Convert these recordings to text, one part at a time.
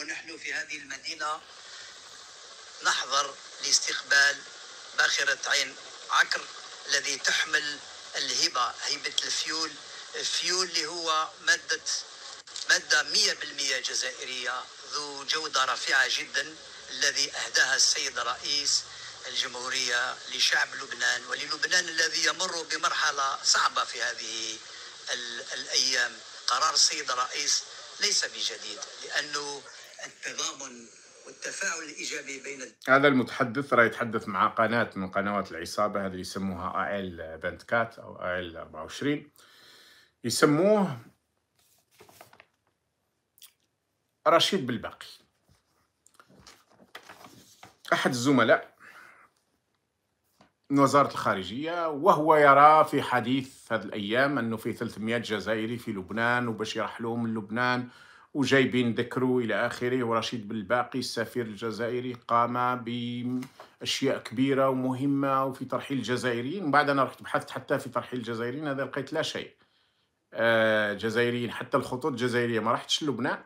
ونحن في هذه المدينة نحضر لاستقبال باخرة عين عكر الذي تحمل الهبة هيبة الفيول الفيول اللي هو مادة مادة 100% جزائرية ذو جودة رفيعة جدا الذي أهداها السيد رئيس الجمهورية لشعب لبنان وللبنان الذي يمر بمرحلة صعبة في هذه الأيام قرار السيد رئيس ليس بجديد لأنه التضامن والتفاعل الايجابي بين هذا المتحدث راه يتحدث مع قناه من قنوات العصابه هذه يسموها ال بنت كات او ال 24 يسموه رشيد بالباقي احد الزملاء من وزاره الخارجيه وهو يرى في حديث هذه الايام انه في 300 جزائري في لبنان وباش يرحلوا من لبنان وجايبين ذكرو إلى آخره ورشيد بالباقي السفير الجزائري قام بأشياء كبيرة ومهمة وفي ترحيل الجزائريين وبعد أنا رحت بحثت حتى في ترحيل الجزائريين هذا لقيت لا شيء آه، جزائريين حتى الخطوط الجزائرية ما رحتش لبنان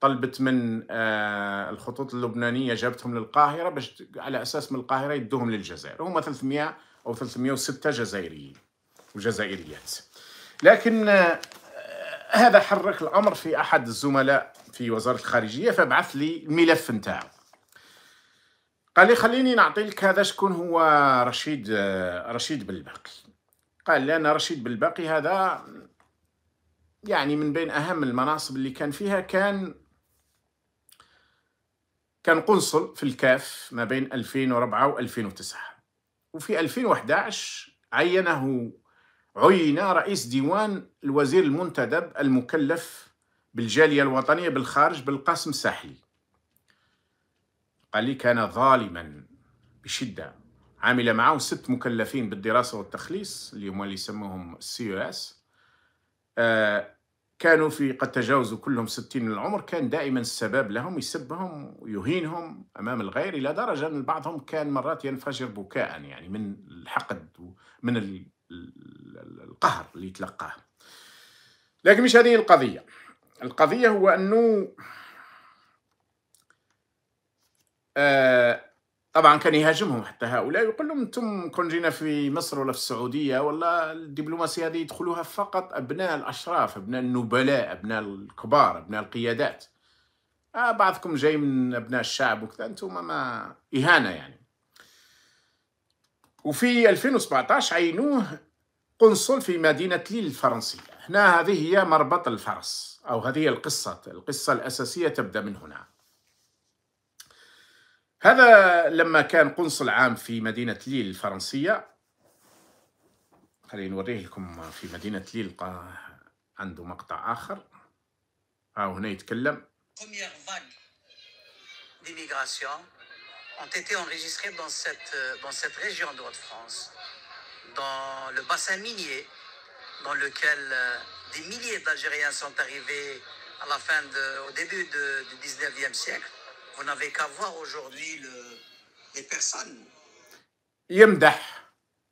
طلبت من آه، الخطوط اللبنانية جابتهم للقاهرة باش على أساس من القاهرة يدوهم للجزائر هم 300 أو 306 جزائريين وجزائريات لكن آه، هذا حرك الامر في احد الزملاء في وزاره الخارجيه فبعث لي الملف نتاعو قال لي خليني نعطي لك هذا شكون هو رشيد رشيد بالباقي قال لي انا رشيد بالباقي هذا يعني من بين اهم المناصب اللي كان فيها كان كان قنصل في الكاف ما بين 2004 و2009 وفي 2011 عينه عين رئيس ديوان الوزير المنتدب المكلف بالجالية الوطنية بالخارج بالقاسم الساحلي قال لي كان ظالما بشدة عمل معه ست مكلفين بالدراسة والتخليص اللي هما اللي يسموهم السي او اس كانوا في قد تجاوزوا كلهم ستين من العمر كان دائما السباب لهم يسبهم ويهينهم أمام الغير إلى درجة أن بعضهم كان مرات ينفجر بكاء يعني من الحقد ومن القهر اللي يتلقاه لكن مش هذه القضية القضية هو أنه آه طبعا كان يهاجمهم حتى هؤلاء يقول لهم انتم كون جينا في مصر ولا في السعوديه ولا الدبلوماسيه هذه يدخلوها فقط ابناء الاشراف ابناء النبلاء ابناء الكبار ابناء القيادات آه بعضكم جاي من ابناء الشعب وكذا انتم ما اهانه يعني وفي 2017 عينوه قنصل في مدينة ليل الفرنسية هنا هذه هي مربط الفرس أو هذه القصة القصة الأساسية تبدأ من هنا هذا لما كان قنصل عام في مدينة ليل الفرنسية خليني نوريه لكم في مدينة ليل عنده مقطع آخر ها هنا يتكلم ont été enregistrés dans cette, euh, dans cette région de Haute-France, dans le bassin minier, dans lequel euh, des milliers d'Algériens sont arrivés à la fin de, au début de, du 19e siècle. Vous n'avez qu'à voir aujourd'hui le, les personnes. Yemdah.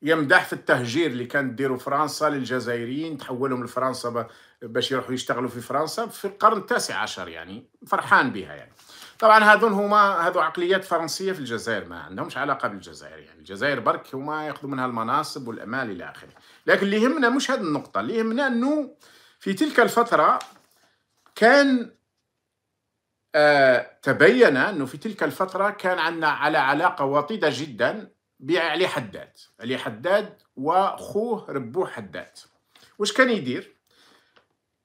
يمدح في التهجير اللي كانت ديروا فرنسا للجزائريين تحولهم لفرنسا باش يروحوا يشتغلوا في فرنسا في القرن التاسع عشر يعني فرحان بها يعني طبعا هذون هما هذو عقليات فرنسيه في الجزائر ما عندهمش علاقه بالجزائر يعني الجزائر برك هما ياخذوا منها المناصب والامال الى اخره لكن اللي يهمنا مش هذه النقطه اللي يهمنا انه في تلك الفتره كان آه تبين انه في تلك الفتره كان عندنا على علاقه وطيده جدا بعلي حداد علي حداد واخوه ربوح حداد واش كان يدير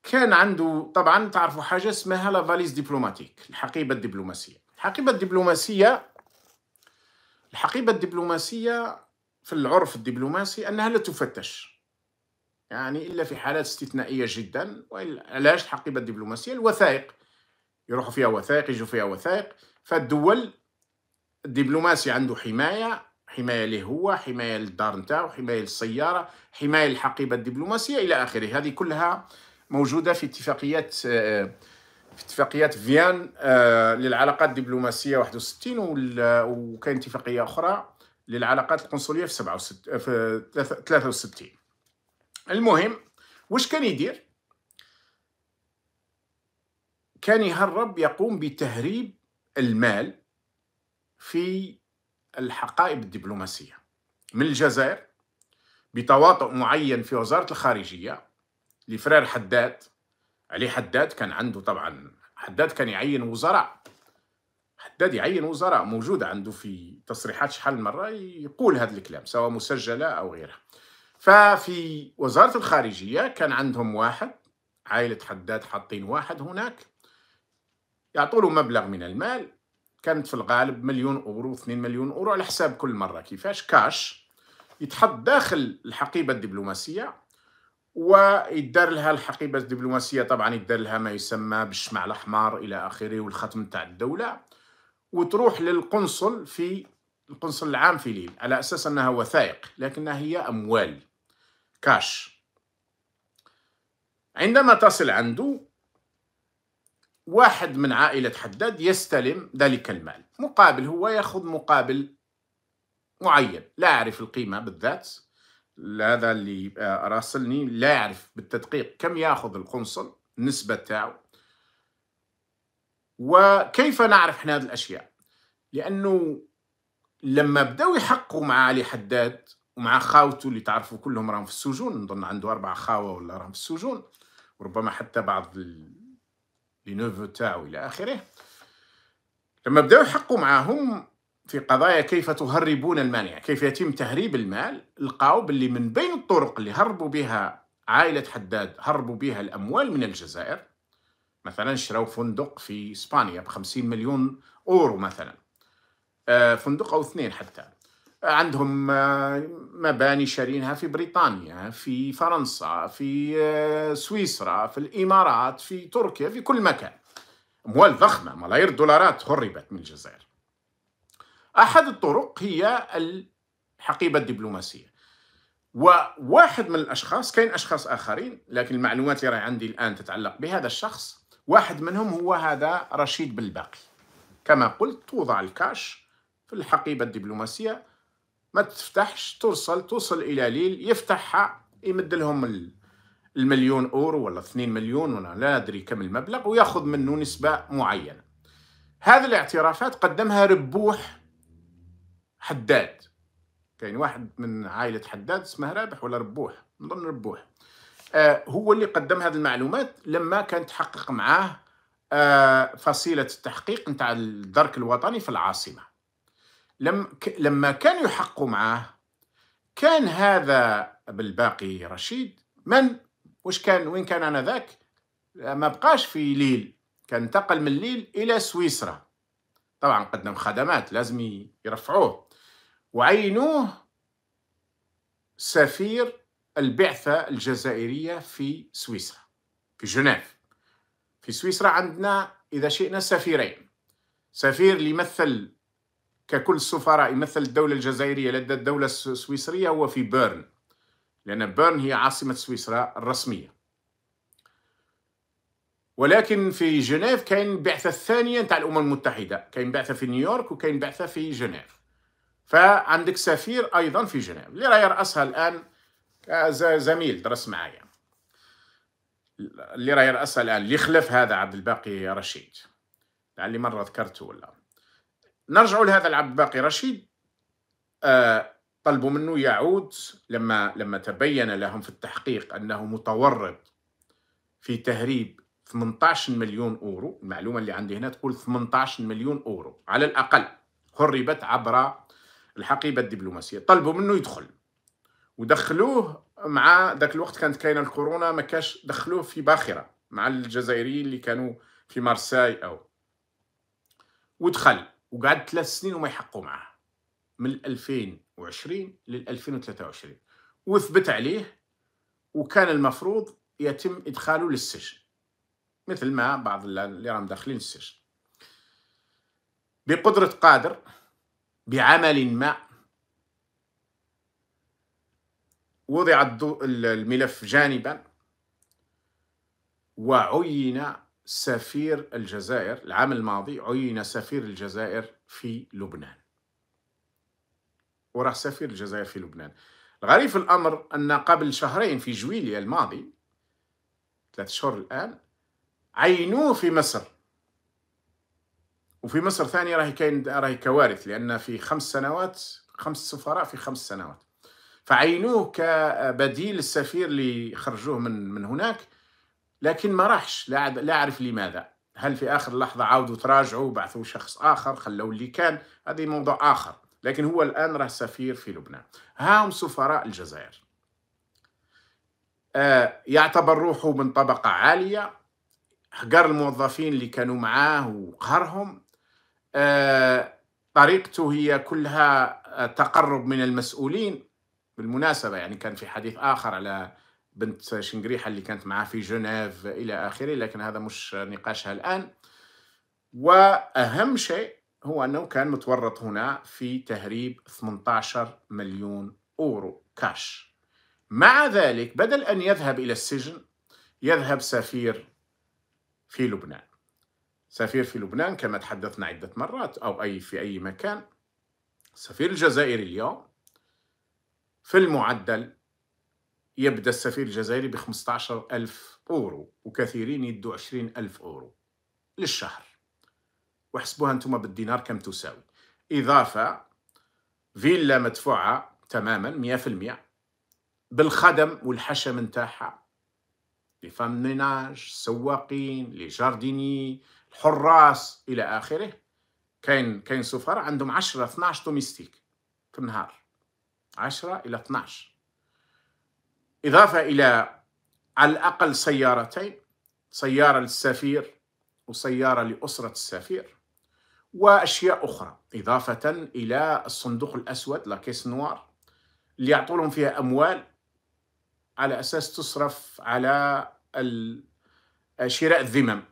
كان عنده طبعا تعرفوا حاجه اسمها لا فاليز دبلوماتيك الحقيبه الدبلوماسيه الحقيبه الدبلوماسيه الحقيبه الدبلوماسيه في العرف الدبلوماسي انها لا تفتش يعني الا في حالات استثنائيه جدا علاش الحقيبه الدبلوماسيه الوثائق يروحوا فيها وثائق يجوا فيها وثائق فالدول الدبلوماسي عنده حمايه حمايه ليه هو حمايه للدار نتاعو حمايه للسياره حمايه للحقيبه الدبلوماسيه الى اخره هذه كلها موجوده في اتفاقيات في اتفاقيات فيان آه، للعلاقات الدبلوماسيه 61 وكاين اتفاقيه اخرى للعلاقات القنصليه في 67 في 63 المهم واش كان يدير كان يهرب يقوم بتهريب المال في الحقائب الدبلوماسيه من الجزائر بتواطؤ معين في وزاره الخارجيه لفرير حداد علي حداد كان عنده طبعا حداد كان يعين وزراء حداد يعين وزراء موجودة عنده في تصريحات شحال مرة يقول هذا الكلام سواء مسجلة أو غيرها ففي وزارة الخارجية كان عندهم واحد عائلة حداد حاطين واحد هناك يعطوله مبلغ من المال كانت في الغالب مليون أورو 2 مليون أورو على حساب كل مرة كيفاش كاش يتحط داخل الحقيبة الدبلوماسية ويدار لها الحقيبه الدبلوماسيه طبعا يدار لها ما يسمى بالشمع الاحمر الى اخره والختم تاع الدوله وتروح للقنصل في القنصل العام في ليل على اساس انها وثائق لكنها هي اموال كاش عندما تصل عنده واحد من عائلة حداد يستلم ذلك المال مقابل هو يأخذ مقابل معين لا أعرف القيمة بالذات هذا اللي راسلني لا يعرف بالتدقيق كم ياخذ القنصل النسبة تاعه وكيف نعرف احنا هذه الاشياء لانه لما بداوا يحقوا مع علي حداد ومع خاوته اللي تعرفوا كلهم راهم في السجون نظن عنده أربع خاوة ولا راهم في السجون وربما حتى بعض لي نوفو تاعو إلى آخره لما بداوا يحقوا معاهم في قضايا كيف تهربون المال كيف يتم تهريب المال لقاو باللي من بين الطرق اللي هربوا بها عائلة حداد هربوا بها الأموال من الجزائر مثلا شراو فندق في إسبانيا بخمسين مليون أورو مثلا آه، فندق أو اثنين حتى عندهم آه، مباني شارينها في بريطانيا في فرنسا في آه، سويسرا في الإمارات في تركيا في كل مكان أموال ضخمة ملايير الدولارات هربت من الجزائر أحد الطرق هي الحقيبة الدبلوماسية وواحد من الأشخاص كاين أشخاص آخرين لكن المعلومات اللي راهي عندي الآن تتعلق بهذا الشخص واحد منهم هو هذا رشيد بالباقي كما قلت توضع الكاش في الحقيبة الدبلوماسية ما تفتحش توصل توصل إلى ليل يفتحها يمد لهم المليون أورو ولا 2 مليون ولا لا أدري كم المبلغ ويأخذ منه نسبة معينة هذه الاعترافات قدمها ربوح حداد كاين واحد من عائله حداد اسمه رابح ولا ربوح نظن ربوح آه هو اللي قدم هذه المعلومات لما كان تحقق معاه آه فصيله التحقيق نتاع الدرك الوطني في العاصمه لم ك... لما كان يحق معاه كان هذا بالباقي رشيد من واش كان وين كان انا ذاك آه، ما بقاش في ليل كان انتقل من ليل الى سويسرا طبعا قدم خدمات لازم يرفعوه وعينوه سفير البعثة الجزائرية في سويسرا في جنيف في سويسرا عندنا إذا شئنا سفيرين سفير يمثل ككل السفراء يمثل الدولة الجزائرية لدى الدولة السويسرية هو في بيرن لأن بيرن هي عاصمة سويسرا الرسمية ولكن في جنيف كاين بعثة ثانية تاع الأمم المتحدة كاين بعثة في نيويورك وكاين بعثة في جنيف فعندك سفير أيضا في جنيف اللي راه يرأسها الآن زميل درس معايا اللي راه يرأسها الآن اللي خلف هذا عبد الباقي رشيد لعلي مرة ذكرته ولا نرجع لهذا العبد الباقي رشيد آه، طلبوا منه يعود لما لما تبين لهم في التحقيق انه متورط في تهريب 18 مليون اورو المعلومه اللي عندي هنا تقول 18 مليون اورو على الاقل هربت عبر الحقيبه الدبلوماسيه طلبوا منه يدخل ودخلوه مع ذاك الوقت كانت كاينه الكورونا ما كاش دخلوه في باخره مع الجزائريين اللي كانوا في مارساي او ودخل وقعد ثلاث سنين وما يحقوا معاه من 2020 لل 2023 وثبت عليه وكان المفروض يتم ادخاله للسجن مثل ما بعض اللي راهم داخلين السجن بقدره قادر بعمل ما وضع الملف جانبا وعين سفير الجزائر العام الماضي عين سفير الجزائر في لبنان وراح سفير الجزائر في لبنان الغريب في الأمر أن قبل شهرين في جويلية الماضي ثلاث شهور الآن عينوه في مصر وفي مصر ثانيه راهي كاين راهي كوارث لان في خمس سنوات خمس سفراء في خمس سنوات فعينوه كبديل السفير اللي خرجوه من من هناك لكن ما راحش لا لا اعرف لماذا هل في اخر لحظه عاودوا تراجعوا بعثوا شخص اخر خلوا اللي كان هذه موضوع اخر لكن هو الان راه سفير في لبنان هاهم سفراء الجزائر آه يعتبر روحه من طبقه عاليه حقر الموظفين اللي كانوا معاه وقهرهم آه، طريقته هي كلها آه، تقرب من المسؤولين بالمناسبة يعني كان في حديث آخر على بنت شنقريحة اللي كانت معاه في جنيف إلى آخره لكن هذا مش نقاشها الآن وأهم شيء هو أنه كان متورط هنا في تهريب 18 مليون أورو كاش مع ذلك بدل أن يذهب إلى السجن يذهب سفير في لبنان سفير في لبنان كما تحدثنا عدة مرات أو أي في أي مكان سفير الجزائر اليوم في المعدل يبدأ السفير الجزائري ب ألف أورو وكثيرين يدوا عشرين ألف أورو للشهر واحسبوها أنتم بالدينار كم تساوي إضافة فيلا مدفوعة تماما مئة المئة بالخدم والحشم نتاعها لي ميناج سواقين لي جارديني حراس الى اخره كاين كاين سفراء عندهم 10 12 دوميستيك في النهار 10 الى 12 اضافه الى على الاقل سيارتين سياره للسفير وسياره لاسره السفير واشياء اخرى اضافه الى الصندوق الاسود لا كيس نوار اللي يعطوا لهم فيها اموال على اساس تصرف على شراء الذمم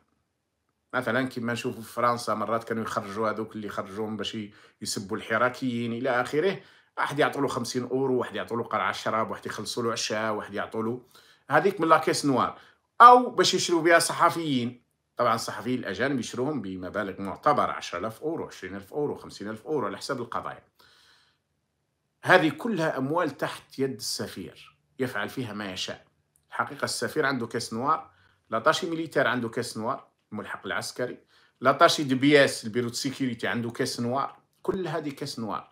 مثلا كما نشوفوا في فرنسا مرات كانوا يخرجوا هذوك اللي خرجوهم باش يسبوا الحراكيين الى اخره واحد يعطوا له 50 اورو واحد يعطوا له قرعه شراب واحد يخلصوا له عشاء واحد يعطوا له هذيك من لاكيس نوار او باش يشروا بها صحفيين طبعا الصحفيين الاجانب يشروهم بمبالغ معتبره 10000 اورو 20000 اورو 50000 اورو على حساب القضايا هذه كلها اموال تحت يد السفير يفعل فيها ما يشاء الحقيقه السفير عنده كاس نوار لاطاشي ميليتير عنده كاس نوار الملحق العسكري لاتاشي دي بياس البيرو سيكيورتي عنده كاس نوار كل هذه كاس نوار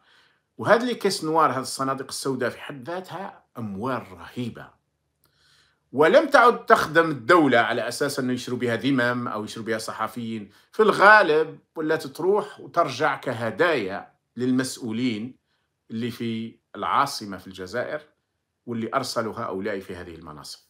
وهذا اللي كاس نوار هذه الصناديق السوداء في حد ذاتها اموال رهيبه ولم تعد تخدم الدولة على أساس أنه يشروا بها ذمم أو يشروا بها صحفيين في الغالب ولا تروح وترجع كهدايا للمسؤولين اللي في العاصمة في الجزائر واللي أرسلوا هؤلاء في هذه المناصب